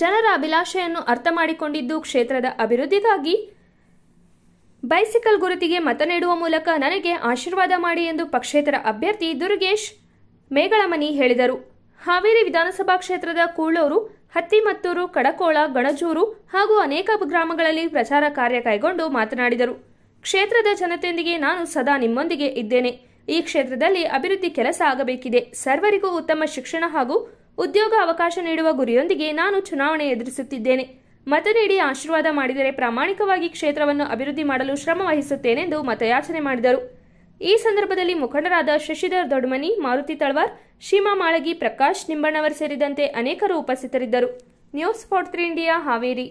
ಜನರ ಅಭಿಲಾಷೆಯನ್ನು ಅರ್ಥ ಮಾಡಿಕೊಂಡಿದ್ದು ಕ್ಷೇತ್ರದ ಅಭಿವೃದ್ಧಿಗಾಗಿ ಬೈಸಿಕಲ್ ಗುರುತಿಗೆ ಮತ ನೀಡುವ ಮೂಲಕ ನನಗೆ ಆಶೀರ್ವಾದ ಮಾಡಿ ಎಂದು ಪಕ್ಷೇತರ ಅಭ್ಯರ್ಥಿ ದುರ್ಗೇಶ್ ಮೇಗಳಮನಿ ಹೇಳಿದರು ಹಾವೇರಿ ವಿಧಾನಸಭಾ ಕ್ಷೇತ್ರದ ಕೂಳೂರು ಹತ್ತಿಮತ್ತೂರು ಕಡಕೋಳ ಗಣಜೂರು ಹಾಗೂ ಅನೇಕ ಗ್ರಾಮಗಳಲ್ಲಿ ಪ್ರಚಾರ ಕಾರ್ಯ ಕೈಗೊಂಡು ಮಾತನಾಡಿದರು ಕ್ಷೇತ್ರದ ಜನತೆಯೊಂದಿಗೆ ನಾನು ಸದಾ ನಿಮ್ಮೊಂದಿಗೆ ಇದ್ದೇನೆ ಈ ಕ್ಷೇತ್ರದಲ್ಲಿ ಅಭಿವೃದ್ಧಿ ಕೆಲಸ ಆಗಬೇಕಿದೆ ಸರ್ವರಿಗೂ ಉತ್ತಮ ಶಿಕ್ಷಣ ಹಾಗೂ ಉದ್ಯೋಗ ಅವಕಾಶ ನೀಡುವ ಗುರಿಯೊಂದಿಗೆ ನಾನು ಚುನಾವಣೆ ಎದುರಿಸುತ್ತಿದ್ದೇನೆ ಮತ ನೀಡಿ ಆಶೀರ್ವಾದ ಮಾಡಿದರೆ ಪ್ರಾಮಾಣಿಕವಾಗಿ ಕ್ಷೇತ್ರವನ್ನು ಅಭಿವೃದ್ಧಿ ಮಾಡಲು ಶ್ರಮ ವಹಿಸುತ್ತೇನೆಂದು ಮತಯಾಚನೆ ಮಾಡಿದರು ಈ ಸಂದರ್ಭದಲ್ಲಿ ಮುಖಂಡರಾದ ಶಶಿಧರ್ ದೊಡ್ಮನಿ ಮಾರುತಿ ತಳವಾರ್ ಶೀಮಾ ಮಾಳಗಿ ಪ್ರಕಾಶ್ ನಿಂಬಣ್ಣವರ್ ಸೇರಿದಂತೆ ಅನೇಕರು ಉಪಸ್ಥಿತರಿದ್ದರು news forty three India Haveri